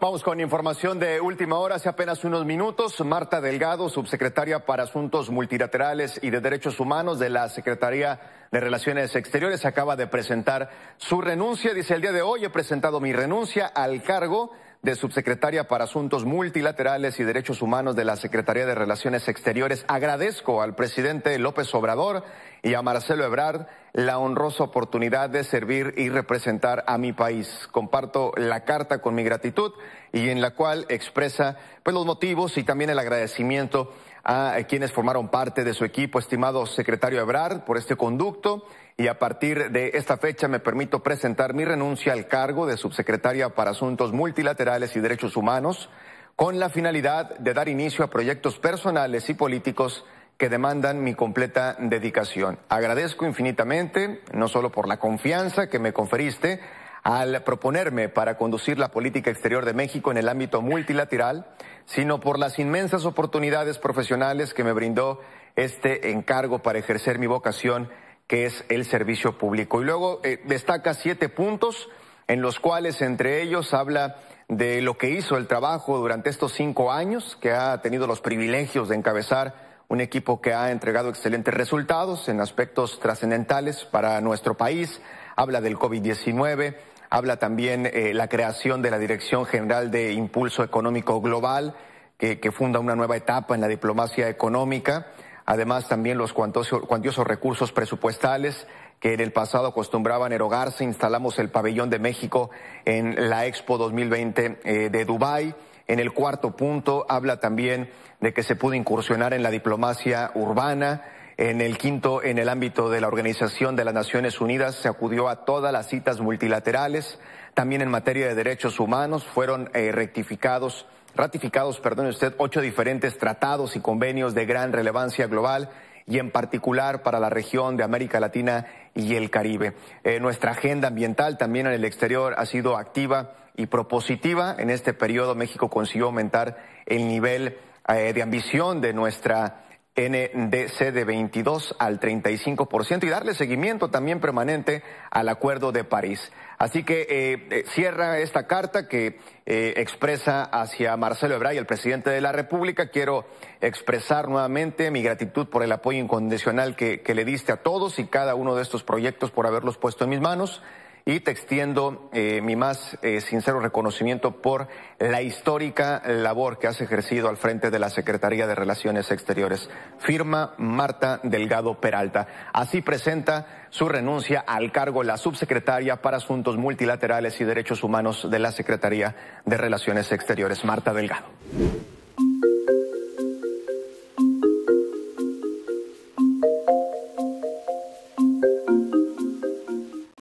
Vamos con información de última hora. Hace apenas unos minutos, Marta Delgado, subsecretaria para Asuntos Multilaterales y de Derechos Humanos de la Secretaría de Relaciones Exteriores, acaba de presentar su renuncia. Dice, el día de hoy he presentado mi renuncia al cargo de subsecretaria para Asuntos Multilaterales y Derechos Humanos de la Secretaría de Relaciones Exteriores, agradezco al presidente López Obrador y a Marcelo Ebrard la honrosa oportunidad de servir y representar a mi país. Comparto la carta con mi gratitud y en la cual expresa pues, los motivos y también el agradecimiento a quienes formaron parte de su equipo, estimado secretario Ebrard, por este conducto. Y a partir de esta fecha me permito presentar mi renuncia al cargo de subsecretaria para Asuntos Multilaterales y Derechos Humanos, con la finalidad de dar inicio a proyectos personales y políticos que demandan mi completa dedicación. Agradezco infinitamente, no solo por la confianza que me conferiste, al proponerme para conducir la política exterior de México en el ámbito multilateral, sino por las inmensas oportunidades profesionales que me brindó este encargo para ejercer mi vocación, que es el servicio público. Y luego eh, destaca siete puntos en los cuales entre ellos habla de lo que hizo el trabajo durante estos cinco años, que ha tenido los privilegios de encabezar un equipo que ha entregado excelentes resultados en aspectos trascendentales para nuestro país, habla del COVID-19, Habla también eh, la creación de la Dirección General de Impulso Económico Global, que, funda una nueva etapa en la diplomacia económica. Además, también los cuantiosos, recursos presupuestales que en el pasado acostumbraban erogarse. Instalamos el pabellón de México en la Expo 2020 eh, de Dubái. En el cuarto punto habla también de que se pudo incursionar en la diplomacia urbana en el quinto, en el ámbito de la Organización de las Naciones Unidas, se acudió a todas las citas multilaterales. También en materia de derechos humanos fueron eh, rectificados ratificados, perdón, usted, ocho diferentes tratados y convenios de gran relevancia global y en particular para la región de América Latina y el Caribe. Eh, nuestra agenda ambiental también en el exterior ha sido activa y propositiva. En este periodo México consiguió aumentar el nivel eh, de ambición de nuestra NDC de 22 al 35% y darle seguimiento también permanente al Acuerdo de París. Así que eh, eh, cierra esta carta que eh, expresa hacia Marcelo Ebray, el presidente de la República. Quiero expresar nuevamente mi gratitud por el apoyo incondicional que, que le diste a todos y cada uno de estos proyectos por haberlos puesto en mis manos y te extiendo eh, mi más eh, sincero reconocimiento por la histórica labor que has ejercido al frente de la Secretaría de Relaciones Exteriores. Firma Marta Delgado Peralta. Así presenta su renuncia al cargo la subsecretaria para Asuntos Multilaterales y Derechos Humanos de la Secretaría de Relaciones Exteriores, Marta Delgado.